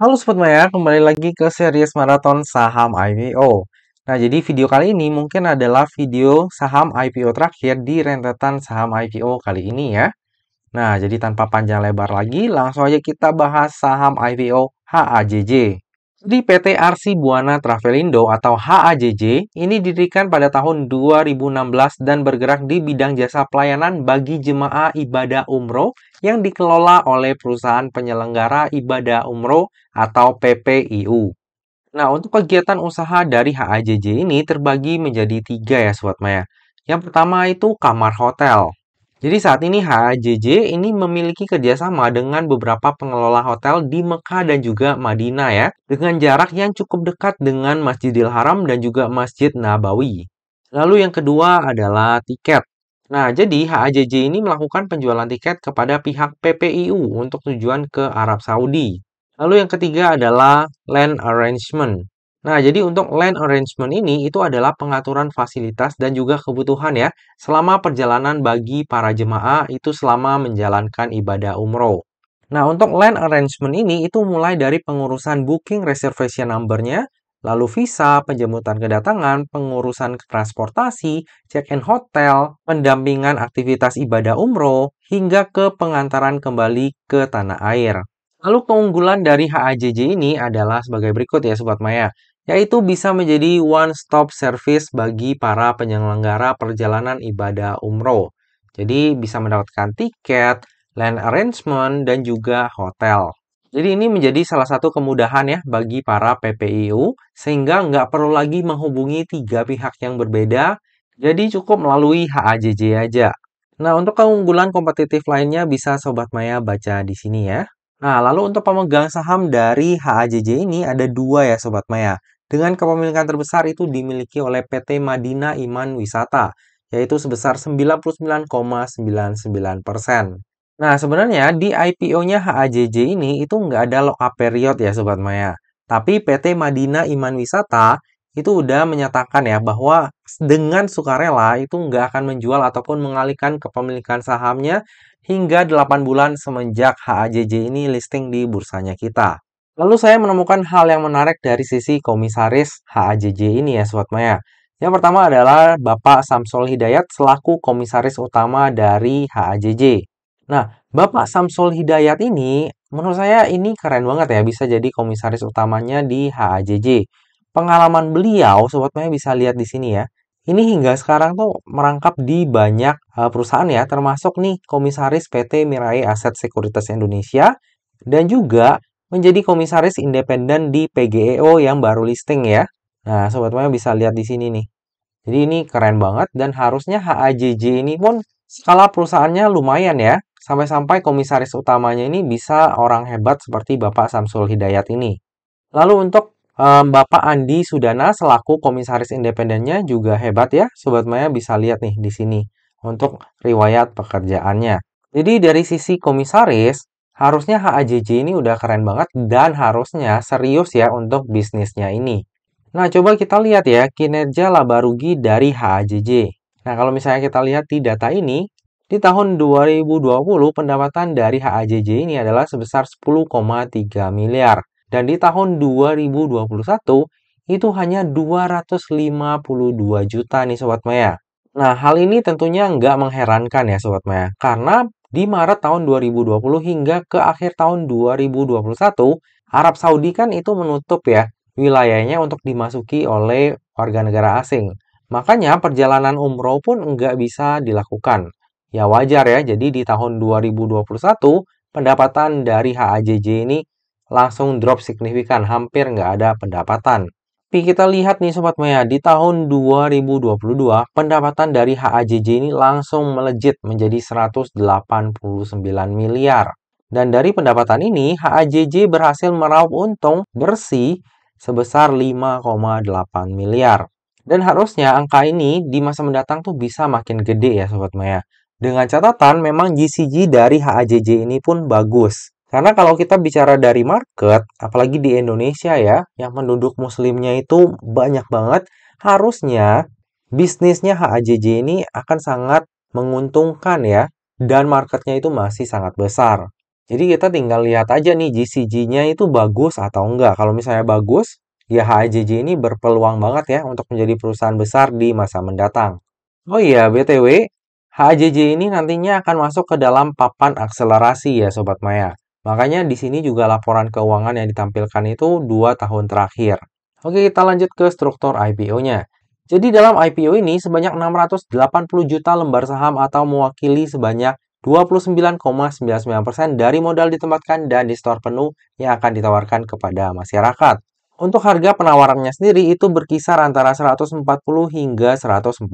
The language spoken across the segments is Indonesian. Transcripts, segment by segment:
Halo Sobat Maya, kembali lagi ke series maraton saham IPO. Nah, jadi video kali ini mungkin adalah video saham IPO terakhir di rentetan saham IPO kali ini ya. Nah, jadi tanpa panjang lebar lagi, langsung aja kita bahas saham IPO HAJJ. Di PT RC Buana Travelindo atau HAJJ ini didirikan pada tahun 2016 dan bergerak di bidang jasa pelayanan bagi jemaah ibadah umroh yang dikelola oleh perusahaan penyelenggara ibadah umroh atau PPIU. Nah, untuk kegiatan usaha dari HAJJ ini terbagi menjadi tiga ya Sobat Maya. Yang pertama itu kamar hotel. Jadi saat ini HAJJ ini memiliki kerjasama dengan beberapa pengelola hotel di Mekah dan juga Madinah ya, dengan jarak yang cukup dekat dengan Masjidil Haram dan juga Masjid Nabawi. Lalu yang kedua adalah tiket. Nah, jadi HAJJ ini melakukan penjualan tiket kepada pihak PPIU untuk tujuan ke Arab Saudi. Lalu yang ketiga adalah land arrangement. Nah, jadi untuk land arrangement ini itu adalah pengaturan fasilitas dan juga kebutuhan ya selama perjalanan bagi para jemaah itu selama menjalankan ibadah umroh. Nah, untuk land arrangement ini itu mulai dari pengurusan booking reservation numbernya, lalu visa, penjemputan kedatangan, pengurusan transportasi, check-in hotel, pendampingan aktivitas ibadah umroh, hingga ke pengantaran kembali ke tanah air. Lalu keunggulan dari HAJJ ini adalah sebagai berikut ya Sobat Maya yaitu bisa menjadi one stop service bagi para penyelenggara perjalanan ibadah umroh. Jadi bisa mendapatkan tiket, land arrangement, dan juga hotel. Jadi ini menjadi salah satu kemudahan ya bagi para PPIU sehingga nggak perlu lagi menghubungi tiga pihak yang berbeda, jadi cukup melalui HAJJ aja. Nah, untuk keunggulan kompetitif lainnya bisa Sobat Maya baca di sini ya. Nah, lalu untuk pemegang saham dari HAJJ ini ada dua ya Sobat Maya dengan kepemilikan terbesar itu dimiliki oleh PT Madina Iman Wisata, yaitu sebesar 99,99%. ,99%. Nah, sebenarnya di IPO-nya HAJJ ini itu nggak ada lock-up period ya Sobat Maya. Tapi PT Madina Iman Wisata itu udah menyatakan ya bahwa dengan sukarela itu nggak akan menjual ataupun mengalihkan kepemilikan sahamnya hingga 8 bulan semenjak HAJJ ini listing di bursanya kita. Lalu saya menemukan hal yang menarik dari sisi komisaris HAJJ ini ya Sobat Maya. Yang pertama adalah Bapak Samsul Hidayat selaku komisaris utama dari HAJJ. Nah, Bapak Samsul Hidayat ini menurut saya ini keren banget ya bisa jadi komisaris utamanya di HAJJ. Pengalaman beliau Sobat Maya bisa lihat di sini ya. Ini hingga sekarang tuh merangkap di banyak eh, perusahaan ya, termasuk nih komisaris PT Mirai Aset Sekuritas Indonesia dan juga menjadi komisaris independen di PGEO yang baru listing ya. Nah, sobat Maya bisa lihat di sini nih. Jadi ini keren banget dan harusnya HAJJ ini pun skala perusahaannya lumayan ya. Sampai-sampai komisaris utamanya ini bisa orang hebat seperti Bapak Samsul Hidayat ini. Lalu untuk um, Bapak Andi Sudana selaku komisaris independennya juga hebat ya. Sobat Maya bisa lihat nih di sini untuk riwayat pekerjaannya. Jadi dari sisi komisaris, Harusnya HAJJ ini udah keren banget dan harusnya serius ya untuk bisnisnya ini. Nah, coba kita lihat ya kinerja laba rugi dari HAJJ. Nah, kalau misalnya kita lihat di data ini, di tahun 2020 pendapatan dari HAJJ ini adalah sebesar 10,3 miliar. Dan di tahun 2021 itu hanya 252 juta nih Sobat Maya. Nah, hal ini tentunya nggak mengherankan ya Sobat Maya, karena di Maret tahun 2020 hingga ke akhir tahun 2021, Arab Saudi kan itu menutup ya wilayahnya untuk dimasuki oleh warga negara asing. Makanya perjalanan umroh pun nggak bisa dilakukan. Ya wajar ya, jadi di tahun 2021 pendapatan dari HAJJ ini langsung drop signifikan, hampir nggak ada pendapatan. Tapi kita lihat nih Sobat Maya, di tahun 2022 pendapatan dari HAJJ ini langsung melejit menjadi 189 miliar. Dan dari pendapatan ini, HAJJ berhasil meraup untung bersih sebesar 5,8 miliar. Dan harusnya angka ini di masa mendatang tuh bisa makin gede ya Sobat Maya. Dengan catatan memang GCG dari HAJJ ini pun bagus. Karena kalau kita bicara dari market, apalagi di Indonesia ya, yang penduduk muslimnya itu banyak banget, harusnya bisnisnya HAJJ ini akan sangat menguntungkan ya, dan marketnya itu masih sangat besar. Jadi kita tinggal lihat aja nih GCG-nya itu bagus atau enggak. Kalau misalnya bagus, ya HAJJ ini berpeluang banget ya untuk menjadi perusahaan besar di masa mendatang. Oh iya, BTW, HAJJ ini nantinya akan masuk ke dalam papan akselerasi ya Sobat Maya. Makanya di sini juga laporan keuangan yang ditampilkan itu dua tahun terakhir. Oke, kita lanjut ke struktur IPO-nya. Jadi dalam IPO ini sebanyak 680 juta lembar saham atau mewakili sebanyak 29,99% dari modal ditempatkan dan di store penuh yang akan ditawarkan kepada masyarakat. Untuk harga penawarannya sendiri itu berkisar antara 140 hingga 145.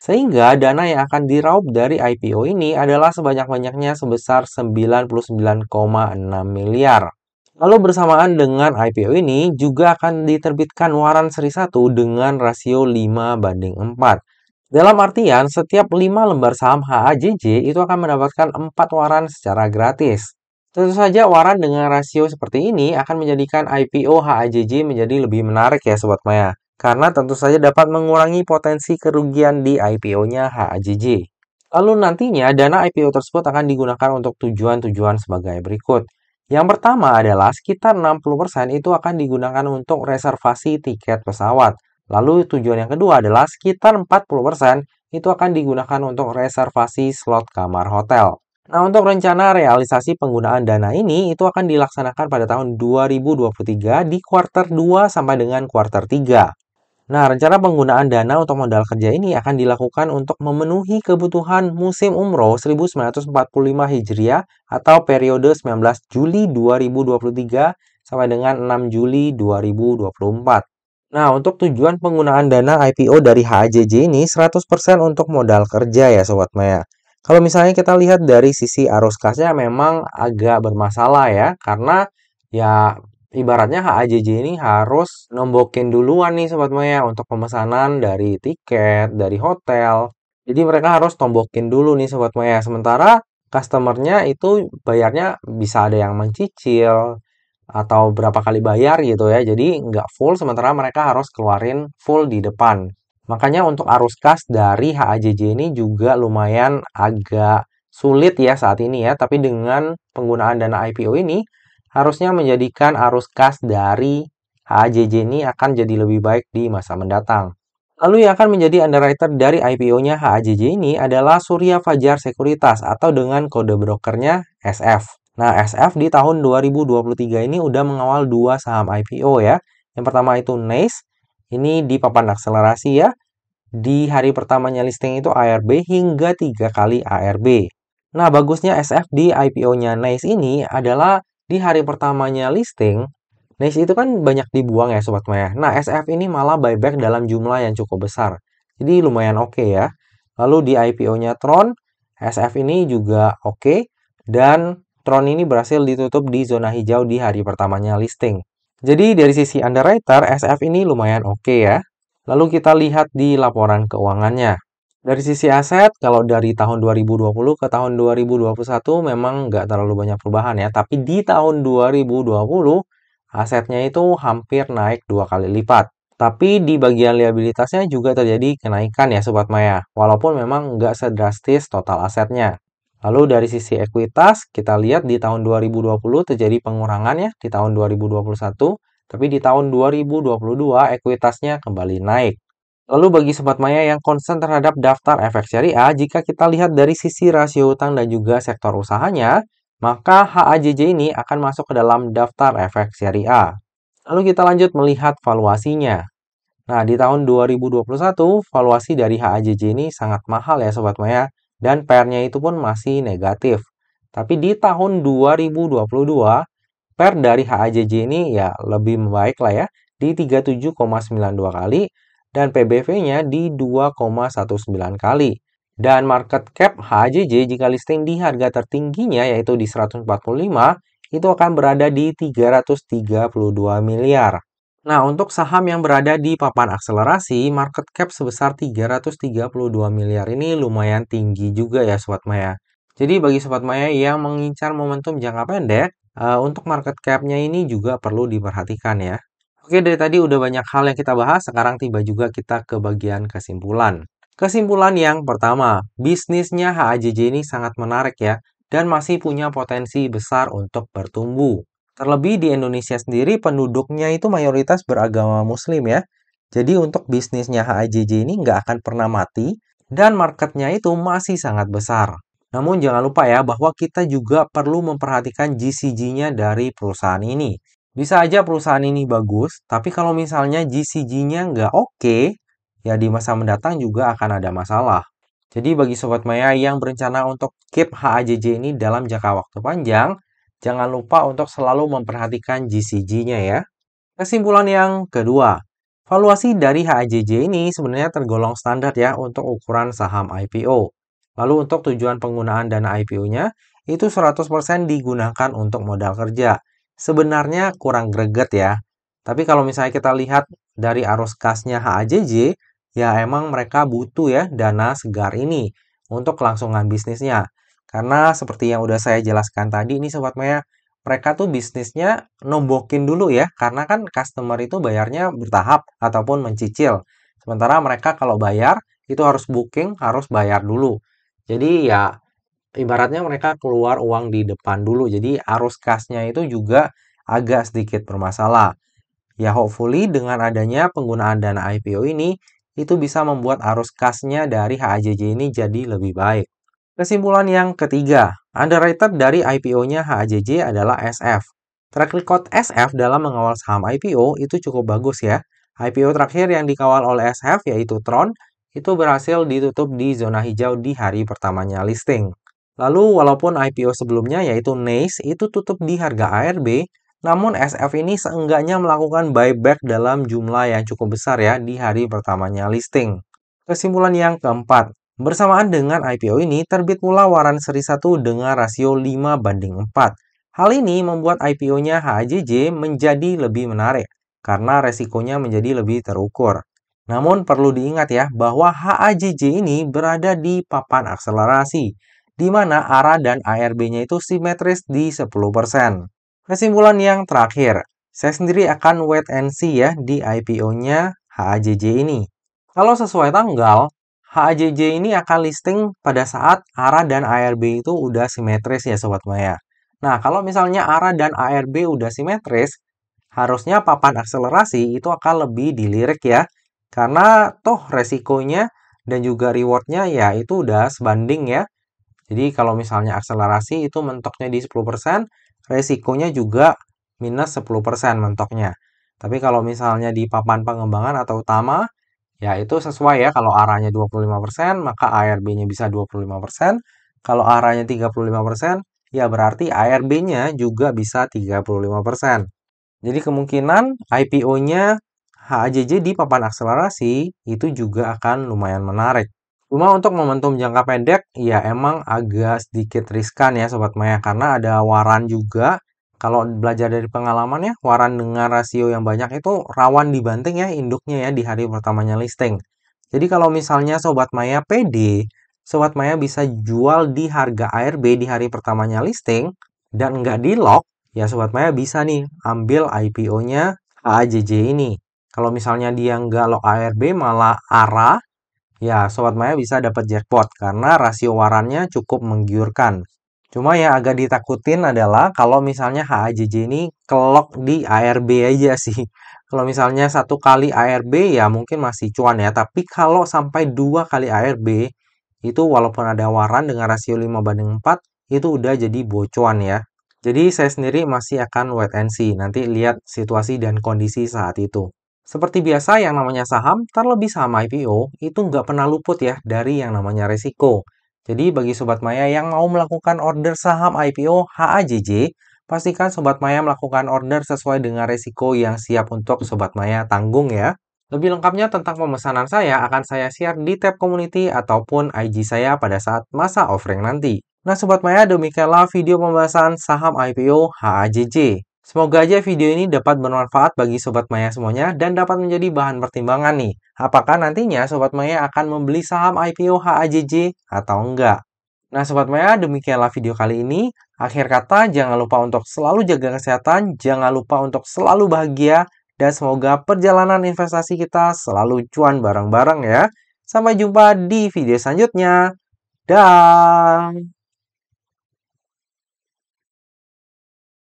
Sehingga dana yang akan diraup dari IPO ini adalah sebanyak-banyaknya sebesar 99,6 miliar. Lalu bersamaan dengan IPO ini juga akan diterbitkan waran seri 1 dengan rasio 5 banding 4. Dalam artian, setiap 5 lembar saham HAJJ itu akan mendapatkan 4 waran secara gratis. Tentu saja waran dengan rasio seperti ini akan menjadikan IPO HAJJ menjadi lebih menarik ya Sobat Maya karena tentu saja dapat mengurangi potensi kerugian di IPO-nya HAJJ. Lalu nantinya dana IPO tersebut akan digunakan untuk tujuan-tujuan sebagai berikut. Yang pertama adalah sekitar 60% itu akan digunakan untuk reservasi tiket pesawat. Lalu tujuan yang kedua adalah sekitar 40% itu akan digunakan untuk reservasi slot kamar hotel. Nah, untuk rencana realisasi penggunaan dana ini itu akan dilaksanakan pada tahun 2023 di kuarter 2 sampai dengan kuarter 3. Nah, rencana penggunaan dana untuk modal kerja ini akan dilakukan untuk memenuhi kebutuhan musim umroh 1945 Hijriah atau periode 19 Juli 2023 sampai dengan 6 Juli 2024. Nah, untuk tujuan penggunaan dana IPO dari HAJJ ini 100% untuk modal kerja ya Sobat Maya. Kalau misalnya kita lihat dari sisi arus kasnya memang agak bermasalah ya, karena ya ibaratnya HAJJ ini harus nombokin duluan nih sobat Maya untuk pemesanan dari tiket, dari hotel. Jadi mereka harus tombokin dulu nih sobat Maya. Sementara customernya itu bayarnya bisa ada yang mencicil atau berapa kali bayar gitu ya. Jadi nggak full sementara mereka harus keluarin full di depan. Makanya untuk arus kas dari HAJJ ini juga lumayan agak sulit ya saat ini ya. Tapi dengan penggunaan dana IPO ini harusnya menjadikan arus kas dari HJJ ini akan jadi lebih baik di masa mendatang. Lalu yang akan menjadi underwriter dari IPO-nya HAJJ ini adalah Surya Fajar Sekuritas atau dengan kode brokernya SF. Nah, SF di tahun 2023 ini udah mengawal dua saham IPO ya. Yang pertama itu NACE, ini di papan akselerasi ya. Di hari pertamanya listing itu ARB hingga tiga kali ARB. Nah, bagusnya SF di IPO-nya NACE ini adalah di hari pertamanya listing, Next itu kan banyak dibuang ya Sobat Maya. Nah SF ini malah buyback dalam jumlah yang cukup besar. Jadi lumayan oke okay ya. Lalu di IPO-nya Tron, SF ini juga oke. Okay. Dan Tron ini berhasil ditutup di zona hijau di hari pertamanya listing. Jadi dari sisi underwriter, SF ini lumayan oke okay ya. Lalu kita lihat di laporan keuangannya. Dari sisi aset, kalau dari tahun 2020 ke tahun 2021 memang nggak terlalu banyak perubahan ya. Tapi di tahun 2020, asetnya itu hampir naik dua kali lipat. Tapi di bagian liabilitasnya juga terjadi kenaikan ya Sobat Maya, walaupun memang nggak sedrastis total asetnya. Lalu dari sisi ekuitas, kita lihat di tahun 2020 terjadi pengurangan ya di tahun 2021, tapi di tahun 2022 ekuitasnya kembali naik. Lalu bagi sobat maya yang konsen terhadap daftar efek syariah, jika kita lihat dari sisi rasio utang dan juga sektor usahanya, maka HAJJ ini akan masuk ke dalam daftar efek syariah. Lalu kita lanjut melihat valuasinya. Nah, di tahun 2021, valuasi dari HAJJ ini sangat mahal ya Sobat Maya, dan pernya itu pun masih negatif. Tapi di tahun 2022, per dari HAJJ ini ya lebih baik lah ya, di 37,92 kali, dan PBV-nya di 2,19 kali. Dan market cap HJJ jika listing di harga tertingginya yaitu di 145 itu akan berada di 332 miliar. Nah, untuk saham yang berada di papan akselerasi, market cap sebesar 332 miliar ini lumayan tinggi juga ya Sobat Maya. Jadi bagi Sobat Maya yang mengincar momentum jangka pendek, eh, untuk market cap-nya ini juga perlu diperhatikan ya. Oke, dari tadi udah banyak hal yang kita bahas, sekarang tiba juga kita ke bagian kesimpulan. Kesimpulan yang pertama, bisnisnya HAJJ ini sangat menarik ya, dan masih punya potensi besar untuk bertumbuh. Terlebih di Indonesia sendiri penduduknya itu mayoritas beragama muslim ya. Jadi untuk bisnisnya HAJJ ini nggak akan pernah mati, dan marketnya itu masih sangat besar. Namun jangan lupa ya bahwa kita juga perlu memperhatikan GCG-nya dari perusahaan ini. Bisa aja perusahaan ini bagus, tapi kalau misalnya GCG-nya nggak oke, okay, ya di masa mendatang juga akan ada masalah. Jadi bagi Sobat Maya yang berencana untuk keep HAJJ ini dalam jangka waktu panjang, jangan lupa untuk selalu memperhatikan GCG-nya ya. Kesimpulan yang kedua, valuasi dari HAJJ ini sebenarnya tergolong standar ya untuk ukuran saham IPO. Lalu untuk tujuan penggunaan dana IPO-nya, itu 100% digunakan untuk modal kerja sebenarnya kurang greget ya. Tapi kalau misalnya kita lihat dari arus kasnya HAJJ, ya emang mereka butuh ya dana segar ini untuk kelangsungan bisnisnya. Karena seperti yang udah saya jelaskan tadi, ini sobat Maya, mereka tuh bisnisnya nombokin dulu ya, karena kan customer itu bayarnya bertahap ataupun mencicil. Sementara mereka kalau bayar itu harus booking, harus bayar dulu. Jadi ya ibaratnya mereka keluar uang di depan dulu. Jadi arus kasnya itu juga agak sedikit bermasalah. Ya hopefully dengan adanya penggunaan dana IPO ini, itu bisa membuat arus kasnya dari HAJJ ini jadi lebih baik. Kesimpulan yang ketiga, underrated dari IPO-nya HAJJ adalah SF. Track record SF dalam mengawal saham IPO itu cukup bagus ya. IPO terakhir yang dikawal oleh SF yaitu Tron, itu berhasil ditutup di zona hijau di hari pertamanya listing. Lalu walaupun IPO sebelumnya yaitu NACE itu tutup di harga ARB, namun SF ini seenggaknya melakukan buyback dalam jumlah yang cukup besar ya di hari pertamanya listing. Kesimpulan yang keempat, bersamaan dengan IPO ini terbit pula waran seri 1 dengan rasio 5 banding 4. Hal ini membuat IPO-nya HJJ menjadi lebih menarik karena resikonya menjadi lebih terukur. Namun perlu diingat ya bahwa HAJJ ini berada di papan akselerasi di mana ARA dan ARB-nya itu simetris di 10%. Kesimpulan yang terakhir, saya sendiri akan wait and see ya di IPO-nya HAJJ ini. Kalau sesuai tanggal, HAJJ ini akan listing pada saat ARA dan ARB itu udah simetris ya Sobat Maya. Nah, kalau misalnya ARA dan ARB udah simetris, harusnya papan akselerasi itu akan lebih dilirik ya. Karena toh resikonya dan juga rewardnya ya itu udah sebanding ya jadi kalau misalnya akselerasi itu mentoknya di 10%, resikonya juga minus 10% mentoknya. Tapi kalau misalnya di papan pengembangan atau utama, ya itu sesuai ya. Kalau arahnya 25%, maka ARB-nya bisa 25%. Kalau arahnya 35%, ya berarti ARB-nya juga bisa 35%. Jadi kemungkinan IPO-nya HAJJ di papan akselerasi itu juga akan lumayan menarik. Cuma untuk momentum jangka pendek, ya emang agak sedikit riskan ya Sobat Maya, karena ada waran juga. Kalau belajar dari pengalaman ya, waran dengan rasio yang banyak itu rawan dibanting ya induknya ya di hari pertamanya listing. Jadi kalau misalnya Sobat Maya PD, Sobat Maya bisa jual di harga ARB di hari pertamanya listing dan nggak di lock, ya Sobat Maya bisa nih ambil IPO-nya AJJ ini. Kalau misalnya dia nggak lock ARB malah arah, Ya, Sobat Maya bisa dapat jackpot karena rasio warannya cukup menggiurkan. Cuma yang agak ditakutin adalah kalau misalnya HAJJ ini kelok di ARB aja sih. Kalau misalnya satu kali ARB ya mungkin masih cuan ya. Tapi kalau sampai dua kali ARB itu walaupun ada waran dengan rasio 5 banding 4 itu udah jadi bocuan ya. Jadi saya sendiri masih akan wait and see, nanti lihat situasi dan kondisi saat itu. Seperti biasa, yang namanya saham, terlebih saham IPO, itu nggak pernah luput ya dari yang namanya resiko. Jadi bagi Sobat Maya yang mau melakukan order saham IPO HAJJ, pastikan Sobat Maya melakukan order sesuai dengan resiko yang siap untuk Sobat Maya tanggung ya. Lebih lengkapnya tentang pemesanan saya akan saya share di tab community ataupun IG saya pada saat masa offering nanti. Nah Sobat Maya demikianlah video pembahasan saham IPO HAJJ. Semoga aja video ini dapat bermanfaat bagi Sobat Maya semuanya dan dapat menjadi bahan pertimbangan nih. Apakah nantinya Sobat Maya akan membeli saham IPO HAJJ atau enggak? Nah Sobat Maya, demikianlah video kali ini. Akhir kata, jangan lupa untuk selalu jaga kesehatan, jangan lupa untuk selalu bahagia, dan semoga perjalanan investasi kita selalu cuan bareng-bareng ya. Sampai jumpa di video selanjutnya. Daaah!